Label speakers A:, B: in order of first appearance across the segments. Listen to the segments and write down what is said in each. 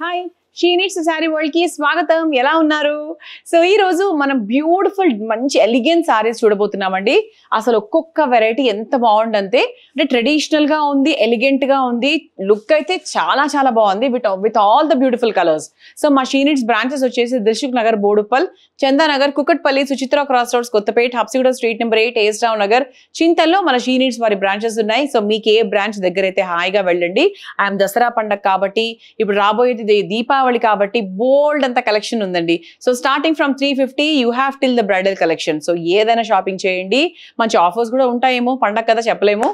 A: Hi షీనిట్స్ sari world కి స్వాగతం ఎలా ఉన్నారు సో ఈ రోజు మనం బ్యూటిఫుల్ మంచి ఎలిగెంట్ సారీస్ చూడబోతున్నామండి అసలు ఒక్కొక్క వెరైటీ ఎంత బాగుందంటే అంటే ట్రెడిషనల్ గా ఉంది ఎలిగెంట్ గా ఉంది లుక్ అయితే చాలా చాలా బాగుంది with with all the beautiful colours so మా షీనిట్స్ బ్రాంచెస్ వచ్చేసి Dilsukh Nagar Boduppal Chandanagar Kukatpally Suchitra cross roads Kothapet Habsiguda street number eight ఏస్టావ్ నగర్ చింతల్లో మన షీనిట్స్ వారి బ్రాంచెస్ ఉన్నాయి సో మీకు ఏ బ్రాంచ్ దగ్గర అయితే హాయిగా వెళ్ళండి ఐఎమ్ దసరా పండగ కాబట్టి ఇప్పుడు రాబోయేది దీపా దీపావళి కాబట్టి బోల్డ్ అంత కలెక్షన్ ఉందండి so starting from three fifty you have till the bridal collection so ఏదైనా షాపింగ్ చేయండి మంచి ఆఫర్స్ కూడా ఉంటాయేమో పండగ కదా చెప్పలేము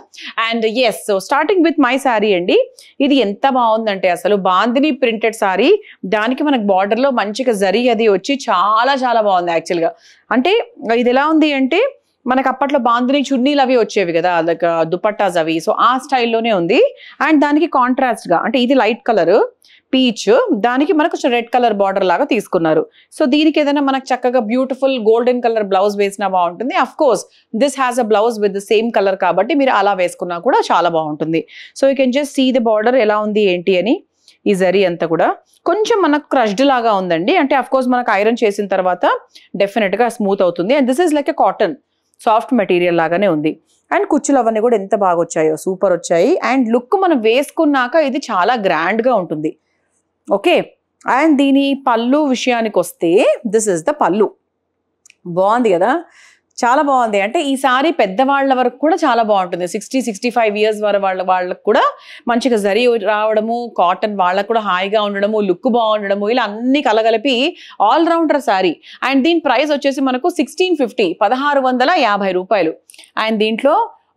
A: and yes so starting with my sari అండి ఇది ఎంత బాగుందంటే అసలు బాందిని ప్రింటెడ్ శారీ దానికి మనకు బార్డర్లో మంచిగా జరి అది వచ్చి చాలా చాలా బాగుంది యాక్చువల్గా అంటే ఇది ఎలా ఉంది అంటే మనకు అప్పట్లో బాంధుని చున్నీలు అవి వచ్చేవి కదా లైక్ దుపట్టాస్ అవి సో ఆ స్టైల్లోనే ఉంది అండ్ దానికి కాంట్రాస్ట్గా అంటే ఇది లైట్ కలర్ పీచ్ దానికి మనకు రెడ్ కలర్ బార్డర్ లాగా తీసుకున్నారు సో దీనికి ఏదైనా మనకు చక్కగా బ్యూటిఫుల్ గోల్డెన్ కలర్ బ్లౌజ్ వేసినా బాగుంటుంది of course this has a blouse with the same colour కాబట్టి మీరు అలా వేసుకున్నా కూడా చాలా బాగుంటుంది so you can just see the border ఎలా ఉంది ఏంటి అని ఈ జరీ అంతా కూడా కొంచెం మనకు క్రష్డ్ లాగా ఉందండి అంటే అఫ్కోర్స్ కోర్స్ మనకు ఐరన్ చేసిన తర్వాత డెఫినెట్గా స్మూత్ అవుతుంది and this is like a cotton soft material లాగానే ఉంది అండ్ కుచ్చులు అవన్నీ కూడా ఎంత బాగా వచ్చాయో సూపర్ వచ్చాయి అండ్ లుక్ మనం వేసుకున్నాక ఇది చాలా గ్రాండ్గా ఉంటుంది ఓకే అండ్ దీని పళ్ళు విషయానికి వస్తే దిస్ ఇస్ ద పళ్ళు బాగుంది కదా చాలా బాగుంది అంటే ఈసారి పెద్దవాళ్ళ వరకు కూడా చాలా బాగుంటుంది సిక్స్టీ సిక్స్టీ ఫైవ్ ఇయర్స్ వరకు వాళ్ళ వాళ్ళకు కూడా మంచిగా జరి రావడము కాటన్ వాళ్ళకు కూడా హాయిగా ఉండడము లుక్ బాగుండడము ఇలా అన్ని కలగలిపి ఆల్రౌండర్ శారీ అండ్ దీని ప్రైస్ వచ్చేసి మనకు సిక్స్టీన్ ఫిఫ్టీ పదహారు వందల యాభై రూపాయలు అండ్ దీంట్లో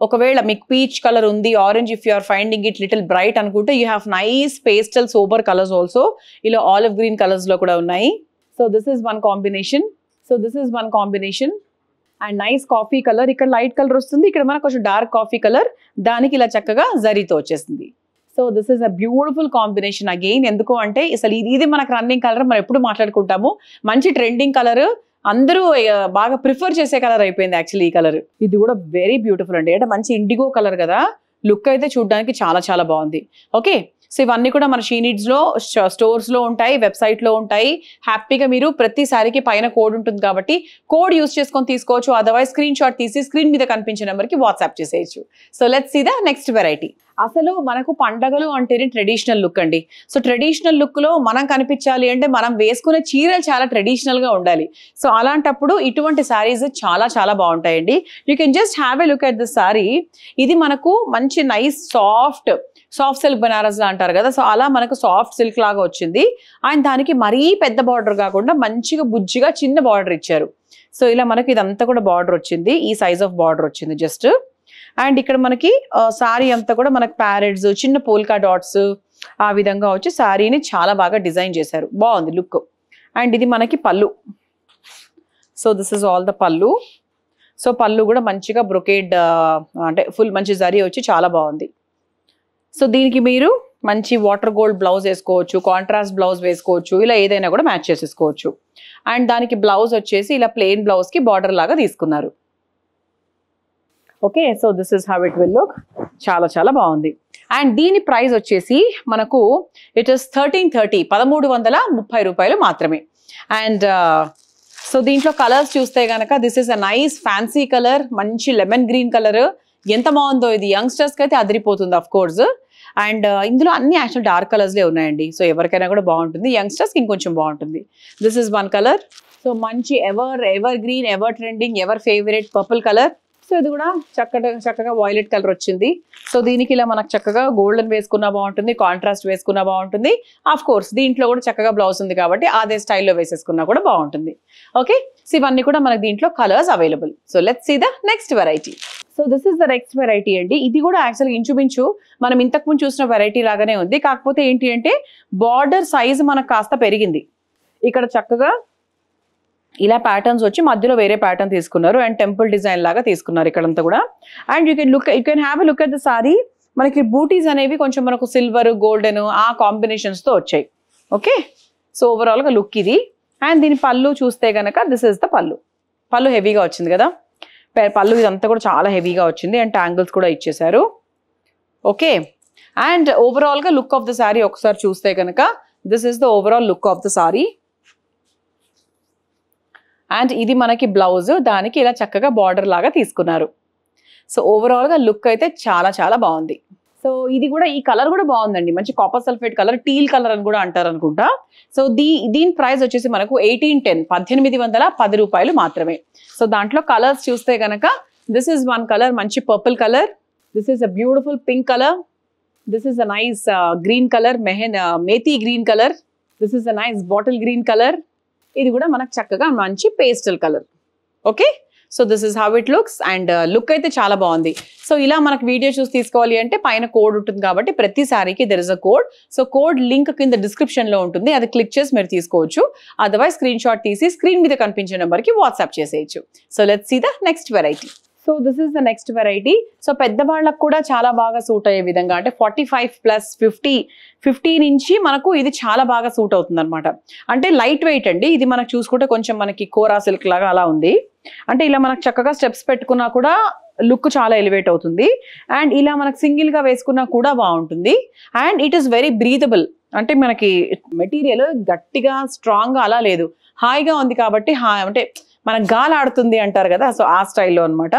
A: ఒకవేళ మీకు పీచ్ కలర్ ఉంది orange if you are finding it little bright అనుకుంటే you have nice pastel super colours also ఇలా ఆలివ్ గ్రీన్ కలర్స్లో కూడా ఉన్నాయి so this is one combination so this is one combination and nice coffee colour ఇక్కడ light colour వస్తుంది ఇక్కడ మనకు కొంచెం డార్క్ కాఫీ కలర్ దానికి ఇలా చక్కగా జరీతో వచ్చేసింది so this is a beautiful combination again ఎందుకు అంటే అసలు ఇది మనకు రన్నింగ్ కలర్ మనం ఎప్పుడు మాట్లాడుకుంటాము మంచి ట్రెండింగ్ కలర్ అందరూ బాగా ప్రిఫర్ చేసే కలర్ అయిపోయింది యాక్చువల్లీ ఈ కలర్ ఇది కూడా వెరీ బ్యూటిఫుల్ అండి అంటే మంచి ఇండిగో కలర్ కదా లుక్ అయితే చూడడానికి చాలా చాలా బాగుంది ఓకే సో ఇవన్నీ కూడా మన షీనీడ్స్లో స్టోర్స్లో ఉంటాయి వెబ్సైట్లో ఉంటాయి హ్యాపీగా మీరు ప్రతిసారికి పైన కోడ్ ఉంటుంది కాబట్టి కోడ్ యూస్ చేసుకొని తీసుకోవచ్చు అదర్వైజ్ స్క్రీన్ షాట్ తీసి స్క్రీన్ మీద కనిపించే నెంబర్కి వాట్సాప్ చేసేయచ్చు so let's see the next variety అసలు మనకు పండగలు అంటేనే ట్రెడిషనల్ లుక్ అండి సో ట్రెడిషనల్ లుక్లో మనం కనిపించాలి అంటే మనం వేసుకునే చీరలు చాలా ట్రెడిషనల్గా ఉండాలి సో అలాంటప్పుడు ఇటువంటి శారీస్ చాలా చాలా బాగుంటాయండి you can just have a look at the sari ఇది మనకు మంచి నైస్ సాఫ్ట్ సాఫ్ట్ సిల్క్ బెనారస్లా అంటారు కదా సో అలా మనకు సాఫ్ట్ సిల్క్ లాగా వచ్చింది అండ్ దానికి మరీ పెద్ద బార్డర్ కాకుండా మంచిగా బుజ్జిగా చిన్న బార్డర్ ఇచ్చారు సో ఇలా మనకి ఇదంతా కూడా బార్డర్ వచ్చింది ఈ సైజ్ ఆఫ్ బార్డర్ వచ్చింది జస్ట్ అండ్ ఇక్కడ మనకి సారీ అంతా కూడా మనకి ప్యారెడ్స్ చిన్న పోల్కా డాట్స్ ఆ విధంగా వచ్చి శారీని చాలా బాగా డిజైన్ చేశారు బాగుంది లుక్ అండ్ ఇది మనకి pallu so this is all the pallu so pallu కూడా మంచిగా బ్రొకేడ్ అంటే ఫుల్ మంచి జరీ వచ్చి చాలా బాగుంది సో దీనికి మీరు మంచి వాటర్ గోల్డ్ బ్లౌజ్ వేసుకోవచ్చు కాంట్రాస్ట్ బ్లౌజ్ వేసుకోవచ్చు ఇలా ఏదైనా కూడా మ్యాచ్ చేసేసుకోవచ్చు అండ్ దానికి బ్లౌజ్ వచ్చేసి ఇలా ప్లెయిన్ బ్లౌజ్కి బార్డర్ లాగా తీసుకున్నారు okay so this is how it will look చాలా చాలా బాగుంది అండ్ దీని ప్రైస్ వచ్చేసి మనకు ఇట్ ఇస్ థర్టీన్ థర్టీ పదమూడు వందల ముప్పై రూపాయలు మాత్రమే అండ్ సో uh, దీంట్లో కలర్స్ చూస్తే కనుక this is a nice fancy colour మంచి లెమన్ గ్రీన్ కలర్ ఎంత బాగుందో ఇది యంగ్స్టర్స్కి అయితే అదిరిపోతుంది అఫ్ కోర్స్ అండ్ uh, ఇందులో అన్ని యాక్చువల్ డార్క్ కలర్స్లే ఉన్నాయండి సో ఎవరికైనా కూడా బాగుంటుంది యంగ్స్టర్స్కి ఇంకొంచెం బాగుంటుంది this is one colour so మంచి ever evergreen ever trending ever favourite purple colour so ఇది కూడా చక్కగా చక్కగా వాయిలెట్ కలర్ వచ్చింది సో దీనికి ఇలా మనకు చక్కగా గోల్డెన్ వేసుకున్నా బాగుంటుంది కాంట్రాస్ట్ వేసుకున్నా బాగుంటుంది ఆఫ్ కోర్స్ దీంట్లో కూడా చక్కగా బ్లౌజ్ ఉంది కాబట్టి అదే స్టైల్లో వేసేసుకున్నా కూడా బాగుంటుంది ఓకే సో ఇవన్నీ కూడా మనకు దీంట్లో colours available so let's see the next variety so this is the next variety అండి ఇది కూడా యాక్చువల్గా ఇంచుమించు మనం ఇంతకు ముందు చూసిన వెరైటీ లాగానే ఉంది కాకపోతే ఏంటి అంటే బార్డర్ సైజ్ మనకు కాస్త పెరిగింది ఇక్కడ చక్కగా ఇలా ప్యాటర్న్స్ వచ్చి మధ్యలో వేరే ప్యాటర్న్ తీసుకున్నారు అండ్ టెంపుల్ డిజైన్ లాగా తీసుకున్నారు ఇక్కడంతా కూడా and you can look you can have look at the sari మనకి బూటీస్ అనేవి కొంచెం మనకు సిల్వర్ గోల్డెన్ ఆ కాంబినేషన్స్తో వచ్చాయి ఓకే సో ఓవరాల్గా లుక్ ఇది అండ్ దీని పళ్ళు చూస్తే కనుక దిస్ ఇస్ ద పళ్ళు పళ్ళు హెవీగా వచ్చింది కదా పళ్ళు ఇదంతా కూడా చాలా హెవీగా వచ్చింది అండ్ ట్యాంగిల్స్ కూడా ఇచ్చేశారు ఓకే అండ్ ఓవరాల్గా లుక్ ఆఫ్ ద శారీ ఒకసారి చూస్తే కనుక this is the overall look of the sari and ఇది మనకి బ్లౌజ్ దానికి ఇలా చక్కగా బార్డర్ లాగా తీసుకున్నారు సో ఓవరాల్గా లుక్ అయితే చాలా చాలా బాగుంది సో ఇది కూడా ఈ కలర్ కూడా బాగుందండి మంచి copper sulphate colour teal colour అని కూడా అంటారు అనుకుంటా సో దీ దీని ప్రైస్ వచ్చేసి మనకు ఎయిటీన్ టెన్ పద్దెనిమిది వందల పది రూపాయలు మాత్రమే సో దాంట్లో కలర్స్ చూస్తే కనుక దిస్ ఇస్ వన్ కలర్ మంచి purple colour this is a beautiful pink colour this is a nice green colour మెహన్ మేతి green colour this is a nice bottle green colour ఇది కూడా మనకు చక్కగా మంచి pastel colour okay so this is how it looks and look అయితే చాలా బాగుంది సో ఇలా మనకు వీడియో చూసి తీసుకోవాలి అంటే పైన కోడ్ ఉంటుంది కాబట్టి ప్రతి సారీకి there is a code so code link కింద డిస్క్రిప్షన్లో ఉంటుంది అది క్లిక్ చేసి మీరు తీసుకోవచ్చు అదర్వైజ్ స్క్రీన్ షాట్ తీసి స్క్రీన్ మీద కనిపించే నెంబర్కి వాట్సాప్ చేసేయచ్చు so let see the next variety so this is the next variety so పెద్దవాళ్ళకు కూడా చాలా బాగా సూట్ అయ్యే విధంగా అంటే forty five plus fifty fifty నుంచి మనకు ఇది చాలా బాగా సూట్ అవుతుంది అనమాట అంటే లైట్ వెయిట్ అండి ఇది మనకు చూసుకుంటే కొంచెం మనకి కోరా సిల్క్ లాగా అలా ఉంది అంటే ఇలా మనకు చక్కగా స్టెప్స్ పెట్టుకున్నా కూడా లుక్ చాలా ఎలివేట్ అవుతుంది అండ్ ఇలా మనకు సింగిల్గా వేసుకున్నా కూడా బాగుంటుంది and it is very breathable అంటే మనకి మెటీరియల్ గట్టిగా స్ట్రాంగ్గా అలా లేదు హాయిగా ఉంది కాబట్టి హా అంటే మనకు గాలి ఆడుతుంది అంటారు కదా సో ఆ స్టైల్లో అనమాట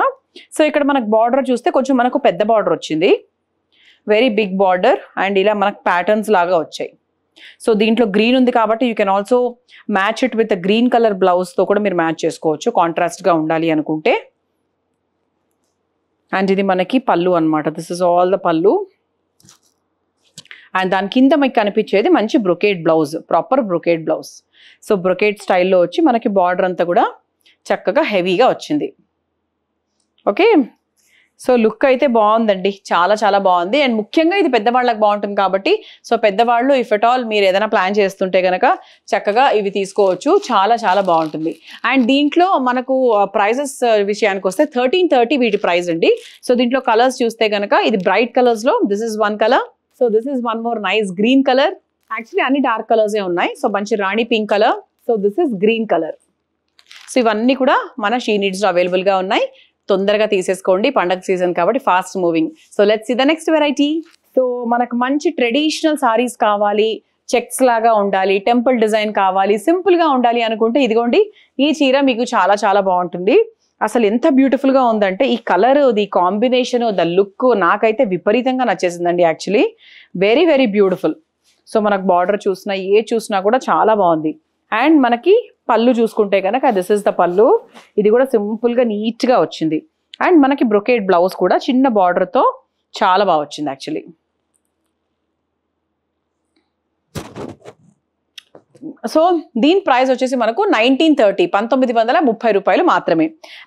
A: సో ఇక్కడ మనకు బార్డర్ చూస్తే కొంచెం మనకు పెద్ద బార్డర్ వచ్చింది వెరీ బిగ్ బార్డర్ అండ్ ఇలా మనకు ప్యాటర్న్స్ లాగా వచ్చాయి సో దీంట్లో గ్రీన్ ఉంది కాబట్టి you can also match it with green colour బ్లౌజ్తో కూడా మీరు మ్యాచ్ చేసుకోవచ్చు కాంట్రాస్ట్గా ఉండాలి అనుకుంటే అండ్ ఇది మనకి పళ్ళు అనమాట దిస్ ఇస్ ఆల్ ద పళ్ళు అండ్ దాని కింద మీకు కనిపించేది మంచి brocade blouse proper brocade blouse so brocade స్టైల్లో వచ్చి మనకి బార్డర్ అంతా కూడా చక్కగా హెవీగా వచ్చింది ఓకే సో లుక్ అయితే బాగుందండి చాలా చాలా బాగుంది అండ్ ముఖ్యంగా ఇది పెద్దవాళ్ళకి బాగుంటుంది కాబట్టి సో పెద్దవాళ్ళు ఇఫ్ అట్ ఆల్ మీరు ఏదైనా ప్లాన్ చేస్తుంటే కనుక చక్కగా ఇవి తీసుకోవచ్చు చాలా చాలా బాగుంటుంది అండ్ దీంట్లో మనకు ప్రైజెస్ విషయానికి వస్తే థర్టీన్ థర్టీ వీటి ప్రైస్ అండి సో దీంట్లో కలర్స్ చూస్తే కనుక ఇది బ్రైట్ కలర్స్లో this is one colour so this is one more nice green colour actually అన్ని డార్క్ కలర్సే ఉన్నాయి సో మంచి rani pink colour so this is green colour so ఇవన్నీ కూడా మన షీ నీడ్స్లో అవైలబుల్గా ఉన్నాయి తొందరగా తీసేసుకోండి పండగ సీజన్ కాబట్టి fast moving so let's see the next variety so మనకు మంచి ట్రెడిషనల్ సారీస్ కావాలి చెక్స్ లాగా ఉండాలి టెంపుల్ డిజైన్ కావాలి సింపుల్గా ఉండాలి అనుకుంటే ఇదిగోండి ఈ చీర మీకు చాలా చాలా బాగుంటుంది అసలు ఎంత బ్యూటిఫుల్గా ఉందంటే ఈ colour the combination the look నాకైతే విపరీతంగా నచ్చేసిందండి actually very very beautiful so మనకు బార్డర్ చూసినా ఏ చూసినా కూడా చాలా బాగుంది అండ్ మనకి పళ్ళు చూసుకుంటే కనుక దిస్ ఇస్ ద పళ్ళు ఇది కూడా సింపుల్గా నీట్గా వచ్చింది అండ్ మనకి బ్రొకేట్ బ్లౌజ్ కూడా చిన్న బార్డర్తో చాలా బాగా వచ్చింది యాక్చువల్లీ సో దీని ప్రైస్ వచ్చేసి మనకు నైన్టీన్ థర్టీ పంతొమ్మిది వందల ముప్పై రూపాయలు మాత్రమే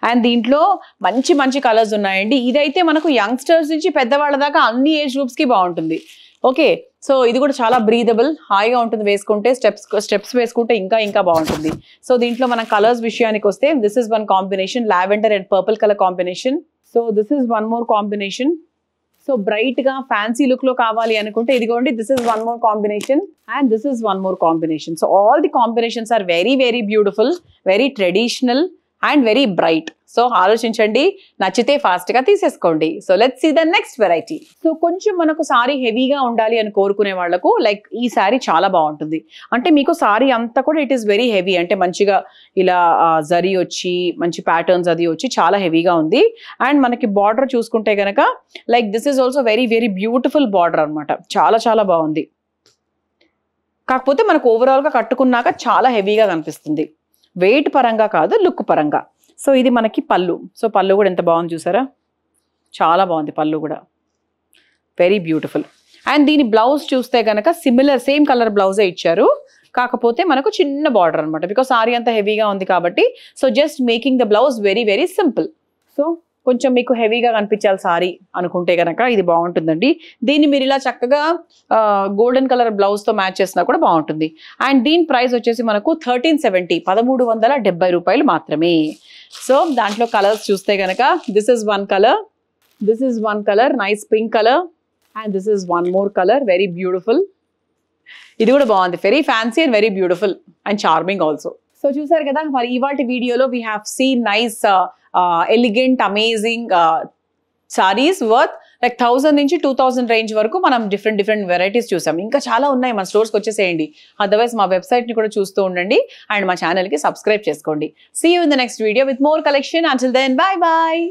A: అండ్ దీంట్లో మంచి మంచి కలర్స్ ఉన్నాయండి ఇదైతే మనకు యంగ్స్టర్స్ నుంచి పెద్దవాళ్ళ దాకా అన్ని ఏజ్ గ్రూప్స్కి బాగుంటుంది ఓకే సో ఇది కూడా చాలా బ్రీదబుల్ హాయిగా ఉంటుంది వేసుకుంటే స్టెప్స్ స్టెప్స్ వేసుకుంటే ఇంకా ఇంకా బాగుంటుంది సో దీంట్లో మన కలర్స్ విషయానికి వస్తే this is one combination lavender and purple colour combination so this is one more combination so బ్రైట్గా ఫ్యాన్సీ లుక్లో కావాలి అనుకుంటే ఇదిగోండి this is one more combination and this is one more combination so all the combinations are very very beautiful very traditional and very bright so ఆలోచించండి నచ్చితే ఫాస్ట్గా తీసేసుకోండి so let see the next variety so కొంచెం మనకు sorry హెవీగా ఉండాలి అని కోరుకునే వాళ్లకు లైక్ ఈ సారీ చాలా బాగుంటుంది అంటే మీకు సారీ అంతా కూడా ఇట్ ఈస్ వెరీ హెవీ అంటే మంచిగా ఇలా జరీ వచ్చి మంచి ప్యాటర్న్స్ అది వచ్చి చాలా హెవీగా ఉంది అండ్ మనకి బార్డర్ చూసుకుంటే కనుక like this is also very very beautiful border అనమాట చాలా చాలా బాగుంది కాకపోతే మనకు ఓవరాల్గా కట్టుకున్నాక చాలా హెవీగా కనిపిస్తుంది వెయిట్ పరంగా కాదు లుక్ పరంగా సో ఇది మనకి పళ్ళు సో పళ్ళు కూడా ఎంత బాగుంది చూసారా చాలా బాగుంది పళ్ళు కూడా వెరీ బ్యూటిఫుల్ అండ్ దీని బ్లౌజ్ చూస్తే కనుక సిమిలర్ సేమ్ కలర్ బ్లౌజే ఇచ్చారు కాకపోతే మనకు చిన్న బార్డర్ అనమాట బికాస్ సారీ అంత హెవీగా ఉంది కాబట్టి so just making the blouse very very simple so కొంచెం మీకు హెవీగా కనిపించాలి సారీ అనుకుంటే కనుక ఇది బాగుంటుందండి దీన్ని మీరు ఇలా చక్కగా గోల్డెన్ కలర్ బ్లౌజ్తో మ్యాచ్ చేసినా కూడా బాగుంటుంది అండ్ దీని ప్రైస్ వచ్చేసి మనకు థర్టీన్ సెవెంటీ పదమూడు వందల రూపాయలు మాత్రమే సో దాంట్లో కలర్స్ చూస్తే కనుక this is one colour this is one colour nice pink colour and this is one more colour very beautiful ఇది కూడా బాగుంది very fancy and very beautiful and charming also so చూసారు కదా మరి ఇవాటి వీడియోలో we have seen nice elegant amazing saris worth like thousand నుంచి two thousand range వరకు మనం డిఫరెంట్ డిఫరెంట్ వెరైటీస్ చూసాం ఇంకా చాలా ఉన్నాయి మన స్టోర్స్కి వచ్చేసేయండి అదర్వైజ్ మా వెబ్సైట్ని కూడా చూస్తూ ఉండండి అండ్ మా ఛానల్కి సబ్స్క్రైబ్ చేసుకోండి see you in the next video with more collection until then bye bye